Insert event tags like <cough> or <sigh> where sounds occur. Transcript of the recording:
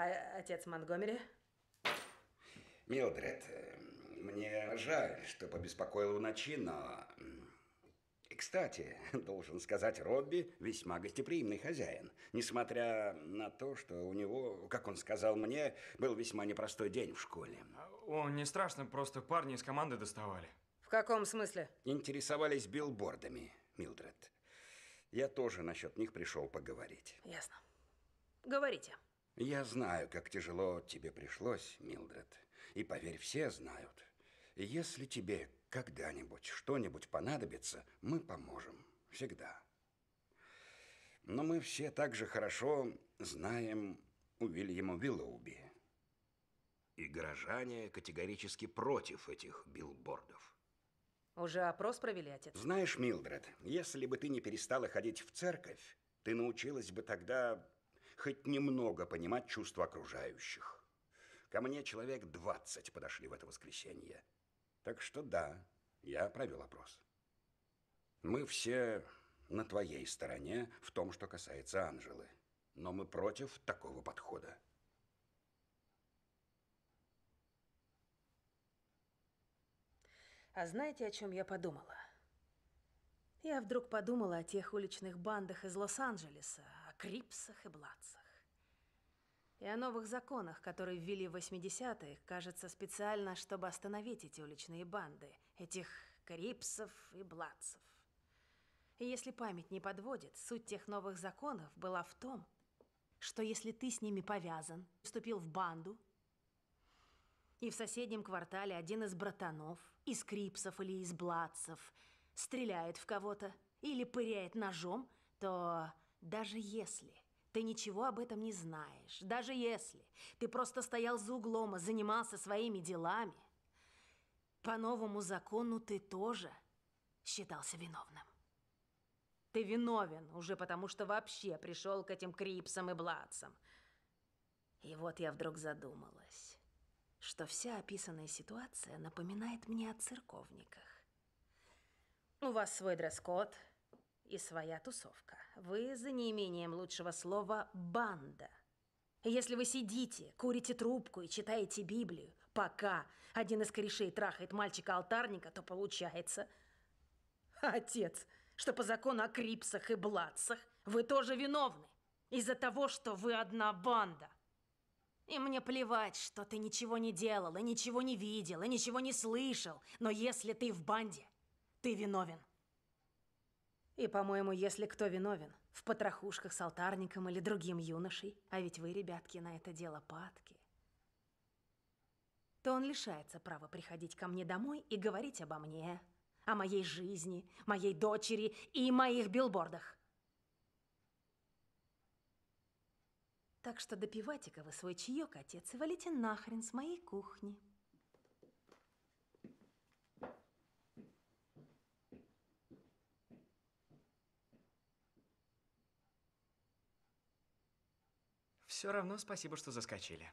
А отец Монтгомери? Милдред, мне жаль, что побеспокоил в ночи, но... и Кстати, <laughs> должен сказать, Робби весьма гостеприимный хозяин, несмотря на то, что у него, как он сказал мне, был весьма непростой день в школе. О, не страшно, просто парни из команды доставали. В каком смысле? Интересовались билбордами, Милдред. Я тоже насчет них пришел поговорить. Ясно. Говорите. Я знаю, как тяжело тебе пришлось, Милдред. И, поверь, все знают. Если тебе когда-нибудь что-нибудь понадобится, мы поможем. Всегда. Но мы все так же хорошо знаем Уильяма Виллоуби. И горожане категорически против этих билбордов. Уже опрос провели, отец? Знаешь, Милдред, если бы ты не перестала ходить в церковь, ты научилась бы тогда хоть немного понимать чувства окружающих. Ко мне человек 20 подошли в это воскресенье. Так что да, я провел опрос. Мы все на твоей стороне в том, что касается Анжелы. Но мы против такого подхода. А знаете, о чем я подумала? Я вдруг подумала о тех уличных бандах из Лос-Анджелеса, Крипсах и Блатсах. И о новых законах, которые ввели в 80-е, кажется, специально, чтобы остановить эти уличные банды, этих Крипсов и Блатсов. И если память не подводит, суть тех новых законов была в том, что если ты с ними повязан, вступил в банду, и в соседнем квартале один из братанов, из крипсов или из блатцев, стреляет в кого-то или пыряет ножом, то даже если ты ничего об этом не знаешь, даже если ты просто стоял за углом и занимался своими делами, по новому закону ты тоже считался виновным. Ты виновен уже потому, что вообще пришел к этим Крипсам и Бладцам. И вот я вдруг задумалась, что вся описанная ситуация напоминает мне о церковниках. У вас свой дресс-код – и своя тусовка. Вы, за неимением лучшего слова, банда. Если вы сидите, курите трубку и читаете Библию, пока один из корешей трахает мальчика-алтарника, то получается... Отец, что по закону о крипсах и блатцах вы тоже виновны. Из-за того, что вы одна банда. И мне плевать, что ты ничего не делал, и ничего не видел, и ничего не слышал. Но если ты в банде, ты виновен. И, по-моему, если кто виновен, в потрохушках с алтарником или другим юношей, а ведь вы, ребятки, на это дело падки, то он лишается права приходить ко мне домой и говорить обо мне, о моей жизни, моей дочери и моих билбордах. Так что допивайте-ка вы свой чаек, отец, и валите нахрен с моей кухни. Все равно спасибо, что заскочили.